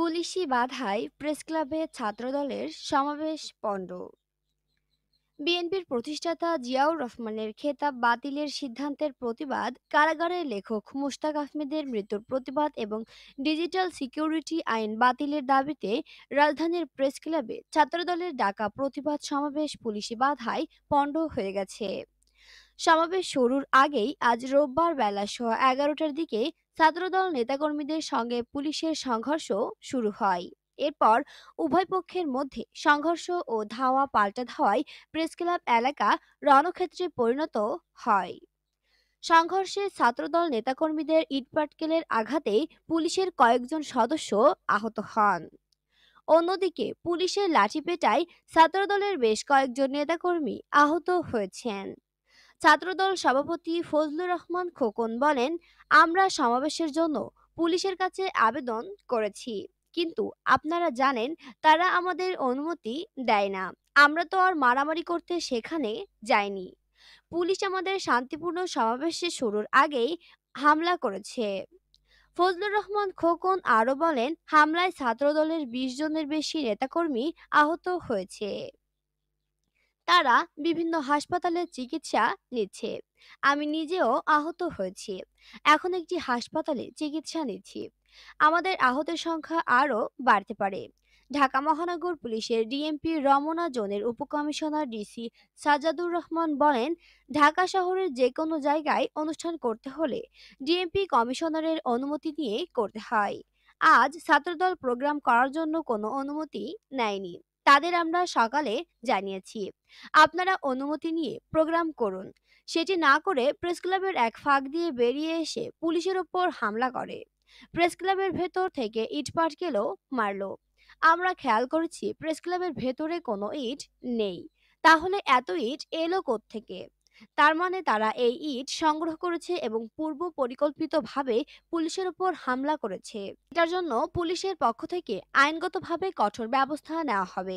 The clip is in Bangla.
পুলিশি বাধায় প্রেসক্লাবে ছাত্রদলের সমাবেশ পণ্ড বিএনপির প্রতিষ্ঠাতা জিয়াউর রহমানের খেতাব বাতিলের সিদ্ধান্তের প্রতিবাদ কারাগারের লেখক মুশতাক আহমেদের মৃত্যুর প্রতিবাদ এবং ডিজিটাল সিকিউরিটি আইন বাতিলের দাবিতে রাজধানীর প্রেস ক্লাবে ছাত্রদলের ডাকা প্রতিবাদ সমাবেশ পুলিশি বাধায় পণ্ড হয়ে গেছে সমাবেশ শুরুর আগেই আজ রোববার বেলা সোয়া এগারোটার দিকে ছাত্রদল নেতাকর্মীদের সঙ্গে পুলিশের সংঘর্ষ শুরু হয় এরপর উভয় পক্ষের মধ্যে সংঘর্ষ ও ধাওয়া পাল্টা ধাওয়ায় প্রেসক্লাব এলাকা রণক্ষেত্রে পরিণত হয় সংঘর্ষে ছাত্রদল নেতাকর্মীদের ইটপাটকেলের আঘাতে পুলিশের কয়েকজন সদস্য আহত হন অন্যদিকে পুলিশের লাঠিপেটায় ছাত্রদলের বেশ কয়েকজন নেতাকর্মী আহত হয়েছেন ছাত্রদল সভাপতি ফজলুর রহমান খোকন বলেন আমরা সমাবেশের জন্য পুলিশের কাছে আবেদন করেছি কিন্তু আপনারা জানেন তারা আমাদের অনুমতি দেয় না আমরা তো আর মারামারি করতে সেখানে যাইনি পুলিশ আমাদের শান্তিপূর্ণ সমাবেশে শুরুর আগেই হামলা করেছে ফজলুর রহমান খোকন আরও বলেন হামলায় ছাত্রদলের বিশ জনের বেশি নেতাকর্মী আহত হয়েছে তারা বিভিন্ন হাসপাতালে চিকিৎসা নিচ্ছে আমি নিজেও আহত হয়েছি এখন একটি হাসপাতালে চিকিৎসা নিচ্ছি আমাদের আহতের সংখ্যা আরও বাড়তে পারে ঢাকা মহানগর পুলিশের ডিএমপি রমনা জোনের উপকমিশনার ডিসি সাজাদুর রহমান বলেন ঢাকা শহরের যে কোনো জায়গায় অনুষ্ঠান করতে হলে ডিএমপি কমিশনারের অনুমতি নিয়ে করতে হয় আজ ছাত্রদল প্রোগ্রাম করার জন্য কোনো অনুমতি নেয়নি তাদের আমরা সকালে জানিয়েছি আপনারা অনুমতি নিয়ে প্রোগ্রাম করুন সেটি না করে প্রেস ক্লাবের এক ফাঁক দিয়ে বেরিয়ে এসে পুলিশের ওপর হামলা করে প্রেস ক্লাবের ভেতর থেকে ইট পাটকেলও মারল আমরা খেয়াল করেছি প্রেস ক্লাবের ভেতরে কোনো ইট নেই তাহলে এত ইট এলো থেকে তার মানে তারা এই ইট সংগ্রহ করেছে এবং পূর্ব পরিকল্পিতভাবে পুলিশের উপর হামলা করেছে এটার জন্য পুলিশের পক্ষ থেকে আইনগতভাবে কঠোর ব্যবস্থা নেওয়া হবে